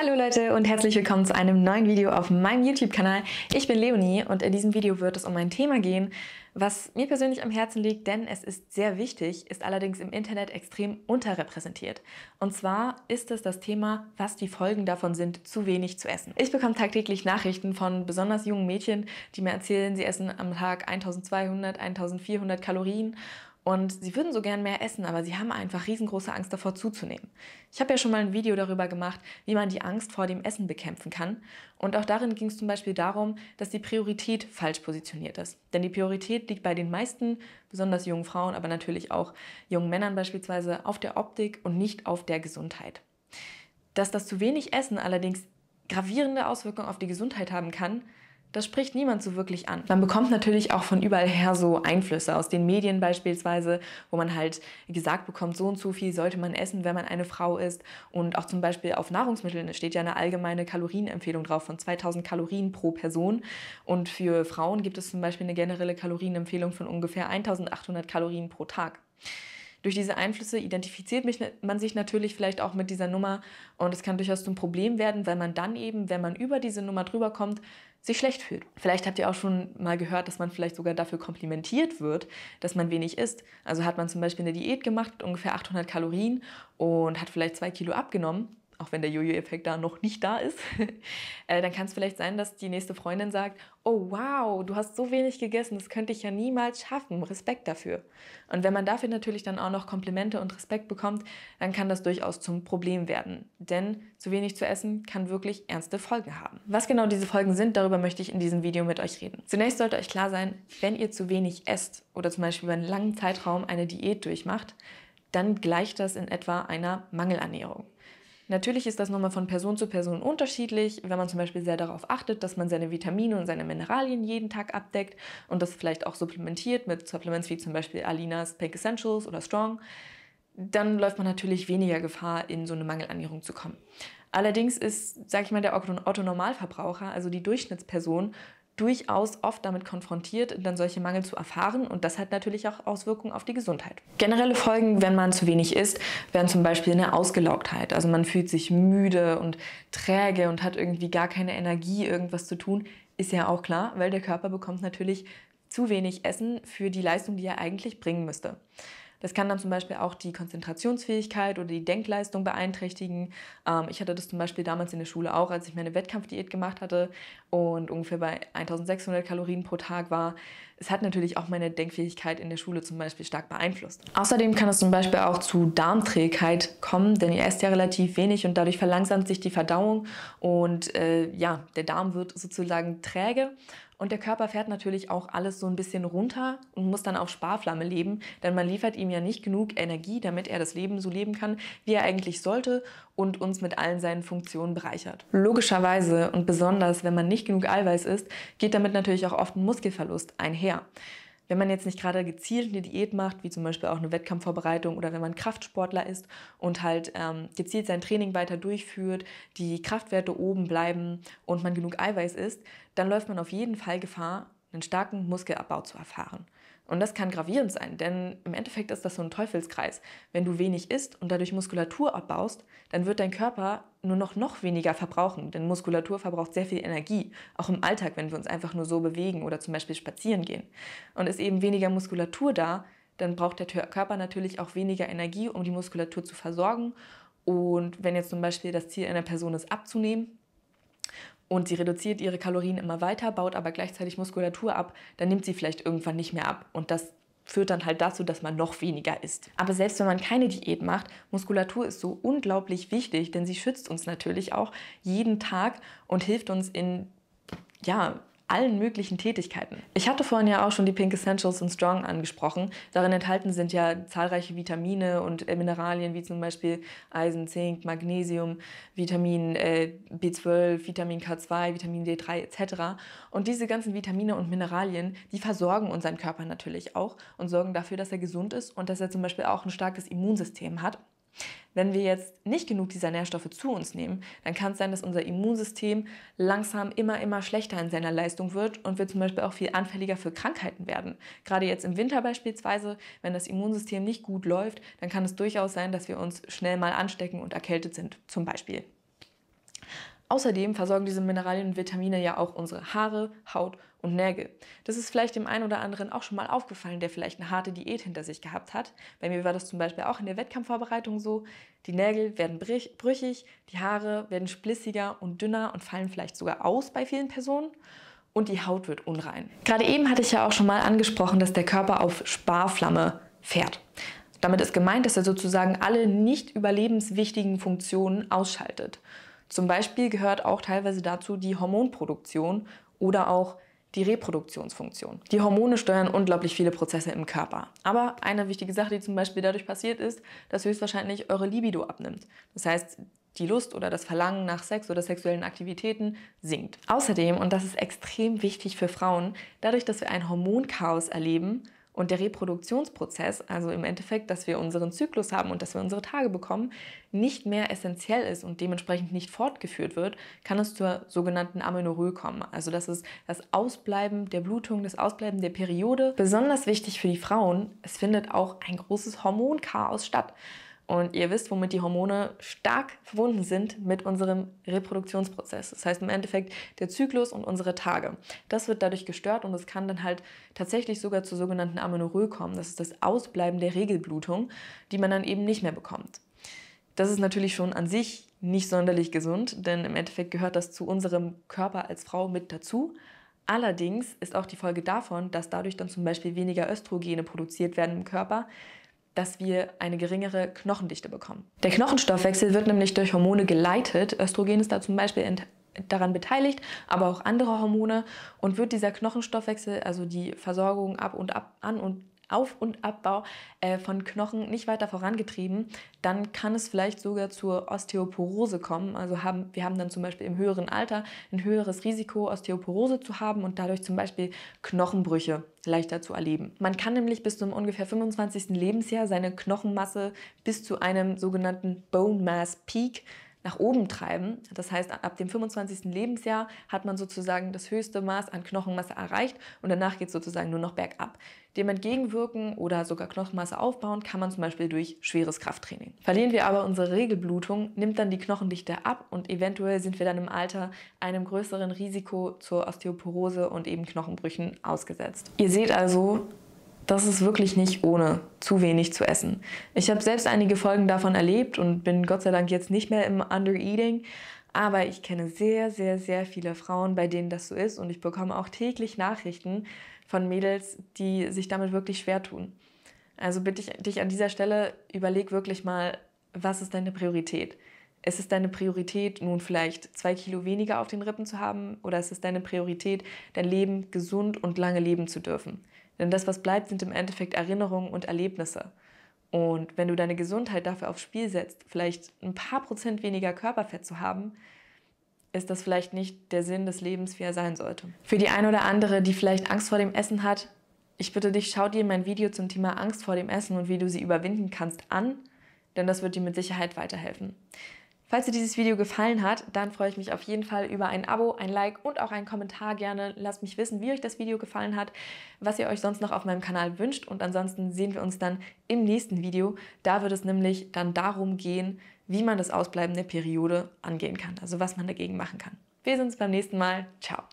Hallo Leute und herzlich willkommen zu einem neuen Video auf meinem YouTube-Kanal. Ich bin Leonie und in diesem Video wird es um ein Thema gehen, was mir persönlich am Herzen liegt, denn es ist sehr wichtig, ist allerdings im Internet extrem unterrepräsentiert. Und zwar ist es das Thema, was die Folgen davon sind, zu wenig zu essen. Ich bekomme tagtäglich Nachrichten von besonders jungen Mädchen, die mir erzählen, sie essen am Tag 1200, 1400 Kalorien und sie würden so gern mehr essen, aber sie haben einfach riesengroße Angst davor zuzunehmen. Ich habe ja schon mal ein Video darüber gemacht, wie man die Angst vor dem Essen bekämpfen kann. Und auch darin ging es zum Beispiel darum, dass die Priorität falsch positioniert ist. Denn die Priorität liegt bei den meisten, besonders jungen Frauen, aber natürlich auch jungen Männern beispielsweise, auf der Optik und nicht auf der Gesundheit. Dass das zu wenig Essen allerdings gravierende Auswirkungen auf die Gesundheit haben kann, das spricht niemand so wirklich an. Man bekommt natürlich auch von überall her so Einflüsse, aus den Medien beispielsweise, wo man halt gesagt bekommt, so und so viel sollte man essen, wenn man eine Frau ist. Und auch zum Beispiel auf Nahrungsmitteln steht ja eine allgemeine Kalorienempfehlung drauf von 2000 Kalorien pro Person. Und für Frauen gibt es zum Beispiel eine generelle Kalorienempfehlung von ungefähr 1800 Kalorien pro Tag durch diese Einflüsse identifiziert mich, man sich natürlich vielleicht auch mit dieser Nummer und es kann durchaus ein Problem werden, weil man dann eben, wenn man über diese Nummer drüber kommt, sich schlecht fühlt. Vielleicht habt ihr auch schon mal gehört, dass man vielleicht sogar dafür komplimentiert wird, dass man wenig isst. Also hat man zum Beispiel eine Diät gemacht ungefähr 800 Kalorien und hat vielleicht zwei Kilo abgenommen auch wenn der Jojo-Effekt da noch nicht da ist, äh, dann kann es vielleicht sein, dass die nächste Freundin sagt, oh wow, du hast so wenig gegessen, das könnte ich ja niemals schaffen, Respekt dafür. Und wenn man dafür natürlich dann auch noch Komplimente und Respekt bekommt, dann kann das durchaus zum Problem werden. Denn zu wenig zu essen kann wirklich ernste Folgen haben. Was genau diese Folgen sind, darüber möchte ich in diesem Video mit euch reden. Zunächst sollte euch klar sein, wenn ihr zu wenig esst oder zum Beispiel über einen langen Zeitraum eine Diät durchmacht, dann gleicht das in etwa einer Mangelernährung. Natürlich ist das nochmal von Person zu Person unterschiedlich, wenn man zum Beispiel sehr darauf achtet, dass man seine Vitamine und seine Mineralien jeden Tag abdeckt und das vielleicht auch supplementiert mit Supplements wie zum Beispiel Alinas Pink Essentials oder Strong, dann läuft man natürlich weniger Gefahr, in so eine Mangelernährung zu kommen. Allerdings ist, sage ich mal, der Otto-Normalverbraucher, also die Durchschnittsperson, durchaus oft damit konfrontiert, dann solche Mangel zu erfahren und das hat natürlich auch Auswirkungen auf die Gesundheit. Generelle Folgen, wenn man zu wenig isst, wären zum Beispiel eine Ausgelaugtheit. Also man fühlt sich müde und träge und hat irgendwie gar keine Energie, irgendwas zu tun. Ist ja auch klar, weil der Körper bekommt natürlich zu wenig Essen für die Leistung, die er eigentlich bringen müsste. Das kann dann zum Beispiel auch die Konzentrationsfähigkeit oder die Denkleistung beeinträchtigen. Ähm, ich hatte das zum Beispiel damals in der Schule auch, als ich meine Wettkampfdiät gemacht hatte und ungefähr bei 1600 Kalorien pro Tag war es hat natürlich auch meine Denkfähigkeit in der Schule zum Beispiel stark beeinflusst. Außerdem kann es zum Beispiel auch zu Darmträgheit kommen, denn ihr esst ja relativ wenig und dadurch verlangsamt sich die Verdauung und äh, ja, der Darm wird sozusagen träge und der Körper fährt natürlich auch alles so ein bisschen runter und muss dann auf Sparflamme leben, denn man liefert ihm ja nicht genug Energie, damit er das Leben so leben kann, wie er eigentlich sollte und uns mit allen seinen Funktionen bereichert. Logischerweise und besonders, wenn man nicht genug Eiweiß isst, geht damit natürlich auch oft ein Muskelverlust einher. Wenn man jetzt nicht gerade gezielt eine Diät macht, wie zum Beispiel auch eine Wettkampfvorbereitung oder wenn man Kraftsportler ist und halt ähm, gezielt sein Training weiter durchführt, die Kraftwerte oben bleiben und man genug Eiweiß isst, dann läuft man auf jeden Fall Gefahr, einen starken Muskelabbau zu erfahren. Und das kann gravierend sein, denn im Endeffekt ist das so ein Teufelskreis. Wenn du wenig isst und dadurch Muskulatur abbaust, dann wird dein Körper nur noch noch weniger verbrauchen, denn Muskulatur verbraucht sehr viel Energie, auch im Alltag, wenn wir uns einfach nur so bewegen oder zum Beispiel spazieren gehen. Und ist eben weniger Muskulatur da, dann braucht der Körper natürlich auch weniger Energie, um die Muskulatur zu versorgen. Und wenn jetzt zum Beispiel das Ziel einer Person ist, abzunehmen, und sie reduziert ihre Kalorien immer weiter, baut aber gleichzeitig Muskulatur ab, dann nimmt sie vielleicht irgendwann nicht mehr ab und das führt dann halt dazu, dass man noch weniger isst. Aber selbst wenn man keine Diät macht, Muskulatur ist so unglaublich wichtig, denn sie schützt uns natürlich auch jeden Tag und hilft uns in ja, allen möglichen Tätigkeiten. Ich hatte vorhin ja auch schon die Pink Essentials und Strong angesprochen. Darin enthalten sind ja zahlreiche Vitamine und äh, Mineralien wie zum Beispiel Eisen, Zink, Magnesium, Vitamin äh, B12, Vitamin K2, Vitamin D3 etc. Und diese ganzen Vitamine und Mineralien, die versorgen unseren Körper natürlich auch und sorgen dafür, dass er gesund ist und dass er zum Beispiel auch ein starkes Immunsystem hat. Wenn wir jetzt nicht genug dieser Nährstoffe zu uns nehmen, dann kann es sein, dass unser Immunsystem langsam immer, immer schlechter in seiner Leistung wird und wir zum Beispiel auch viel anfälliger für Krankheiten werden. Gerade jetzt im Winter beispielsweise, wenn das Immunsystem nicht gut läuft, dann kann es durchaus sein, dass wir uns schnell mal anstecken und erkältet sind, zum Beispiel. Außerdem versorgen diese Mineralien und Vitamine ja auch unsere Haare, Haut und Nägel. Das ist vielleicht dem einen oder anderen auch schon mal aufgefallen, der vielleicht eine harte Diät hinter sich gehabt hat. Bei mir war das zum Beispiel auch in der Wettkampfvorbereitung so. Die Nägel werden brüchig, die Haare werden splissiger und dünner und fallen vielleicht sogar aus bei vielen Personen und die Haut wird unrein. Gerade eben hatte ich ja auch schon mal angesprochen, dass der Körper auf Sparflamme fährt. Damit ist gemeint, dass er sozusagen alle nicht überlebenswichtigen Funktionen ausschaltet. Zum Beispiel gehört auch teilweise dazu die Hormonproduktion oder auch die Reproduktionsfunktion. Die Hormone steuern unglaublich viele Prozesse im Körper. Aber eine wichtige Sache, die zum Beispiel dadurch passiert ist, dass höchstwahrscheinlich eure Libido abnimmt. Das heißt, die Lust oder das Verlangen nach Sex oder sexuellen Aktivitäten sinkt. Außerdem, und das ist extrem wichtig für Frauen, dadurch, dass wir ein Hormonchaos erleben, und der Reproduktionsprozess, also im Endeffekt, dass wir unseren Zyklus haben und dass wir unsere Tage bekommen, nicht mehr essentiell ist und dementsprechend nicht fortgeführt wird, kann es zur sogenannten Amenorrhoe kommen. Also das ist das Ausbleiben der Blutung, das Ausbleiben der Periode. Besonders wichtig für die Frauen, es findet auch ein großes Hormonchaos statt. Und ihr wisst, womit die Hormone stark verbunden sind mit unserem Reproduktionsprozess. Das heißt im Endeffekt der Zyklus und unsere Tage. Das wird dadurch gestört und es kann dann halt tatsächlich sogar zur sogenannten Amenorrhoe kommen. Das ist das Ausbleiben der Regelblutung, die man dann eben nicht mehr bekommt. Das ist natürlich schon an sich nicht sonderlich gesund, denn im Endeffekt gehört das zu unserem Körper als Frau mit dazu. Allerdings ist auch die Folge davon, dass dadurch dann zum Beispiel weniger Östrogene produziert werden im Körper, dass wir eine geringere Knochendichte bekommen. Der Knochenstoffwechsel wird nämlich durch Hormone geleitet. Östrogen ist da zum Beispiel daran beteiligt, aber auch andere Hormone. Und wird dieser Knochenstoffwechsel, also die Versorgung ab und ab, an und auf- und Abbau äh, von Knochen nicht weiter vorangetrieben, dann kann es vielleicht sogar zur Osteoporose kommen. Also haben, wir haben dann zum Beispiel im höheren Alter ein höheres Risiko, Osteoporose zu haben und dadurch zum Beispiel Knochenbrüche leichter zu erleben. Man kann nämlich bis zum ungefähr 25. Lebensjahr seine Knochenmasse bis zu einem sogenannten Bone Mass Peak nach oben treiben. Das heißt, ab dem 25. Lebensjahr hat man sozusagen das höchste Maß an Knochenmasse erreicht und danach geht es sozusagen nur noch bergab. Dem entgegenwirken oder sogar Knochenmasse aufbauen kann man zum Beispiel durch schweres Krafttraining. Verlieren wir aber unsere Regelblutung, nimmt dann die Knochendichte ab und eventuell sind wir dann im Alter einem größeren Risiko zur Osteoporose und eben Knochenbrüchen ausgesetzt. Ihr seht also, das ist wirklich nicht ohne zu wenig zu essen. Ich habe selbst einige Folgen davon erlebt und bin Gott sei Dank jetzt nicht mehr im Undereating, aber ich kenne sehr, sehr, sehr viele Frauen, bei denen das so ist und ich bekomme auch täglich Nachrichten von Mädels, die sich damit wirklich schwer tun. Also bitte ich dich an dieser Stelle, überleg wirklich mal, was ist deine Priorität? Ist es deine Priorität, nun vielleicht zwei Kilo weniger auf den Rippen zu haben oder ist es deine Priorität, dein Leben gesund und lange leben zu dürfen? Denn das, was bleibt, sind im Endeffekt Erinnerungen und Erlebnisse. Und wenn du deine Gesundheit dafür aufs Spiel setzt, vielleicht ein paar Prozent weniger Körperfett zu haben, ist das vielleicht nicht der Sinn des Lebens, wie er sein sollte. Für die eine oder andere, die vielleicht Angst vor dem Essen hat, ich bitte dich, schau dir mein Video zum Thema Angst vor dem Essen und wie du sie überwinden kannst an, denn das wird dir mit Sicherheit weiterhelfen. Falls dir dieses Video gefallen hat, dann freue ich mich auf jeden Fall über ein Abo, ein Like und auch einen Kommentar gerne. Lasst mich wissen, wie euch das Video gefallen hat, was ihr euch sonst noch auf meinem Kanal wünscht und ansonsten sehen wir uns dann im nächsten Video. Da wird es nämlich dann darum gehen, wie man das Ausbleiben der Periode angehen kann, also was man dagegen machen kann. Wir sehen uns beim nächsten Mal. Ciao!